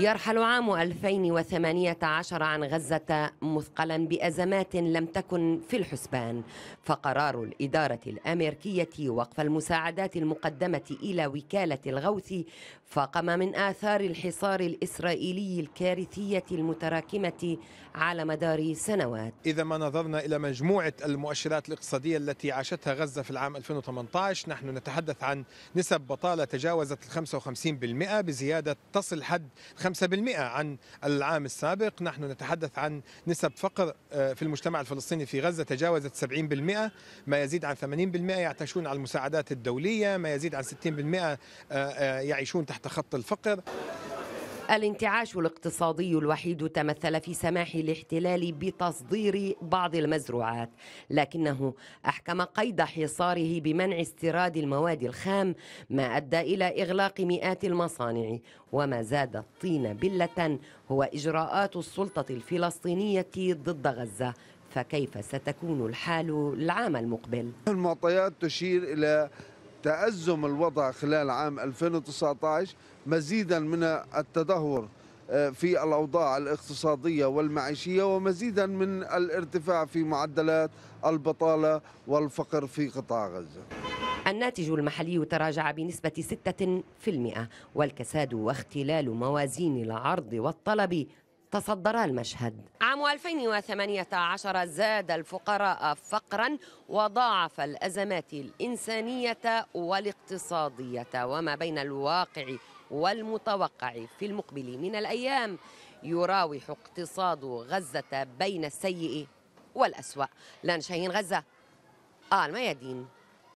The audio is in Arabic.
يرحل عام 2018 عن غزة مثقلا بأزمات لم تكن في الحسبان فقرار الإدارة الأمريكية وقف المساعدات المقدمة إلى وكالة الغوث فقم من آثار الحصار الإسرائيلي الكارثية المتراكمة على مدار سنوات إذا ما نظرنا إلى مجموعة المؤشرات الاقتصادية التي عاشتها غزة في العام 2018 نحن نتحدث عن نسب بطالة تجاوزت ال 55% بزيادة تصل حد 5% عن العام السابق نحن نتحدث عن نسب فقر آه، في المجتمع الفلسطيني في غزة تجاوزت 70% ما يزيد عن 80% يعتشون على المساعدات الدولية ما يزيد عن 60% آه، آه، يعيشون تحت خط الفقر الانتعاش الاقتصادي الوحيد تمثل في سماح الاحتلال بتصدير بعض المزروعات لكنه أحكم قيد حصاره بمنع استيراد المواد الخام ما أدى إلى إغلاق مئات المصانع وما زاد الطين بلة هو إجراءات السلطة الفلسطينية ضد غزة فكيف ستكون الحال العام المقبل؟ المعطيات تشير إلى تأزم الوضع خلال عام 2019 مزيدا من التدهور آه، في الأوضاع الاقتصادية والمعيشية ومزيدا من الارتفاع في معدلات البطالة والفقر في قطاع غزة الناتج المحلي تراجع بنسبة 6% والكساد واختلال موازين العرض والطلب تصدرا المشهد عام 2018 زاد الفقراء فقرا وضاعف الأزمات الإنسانية والاقتصادية وما بين الواقع والمتوقع في المقبل من الأيام يراوح اقتصاد غزة بين السيء والأسوأ لان شاهين غزة آل ميادين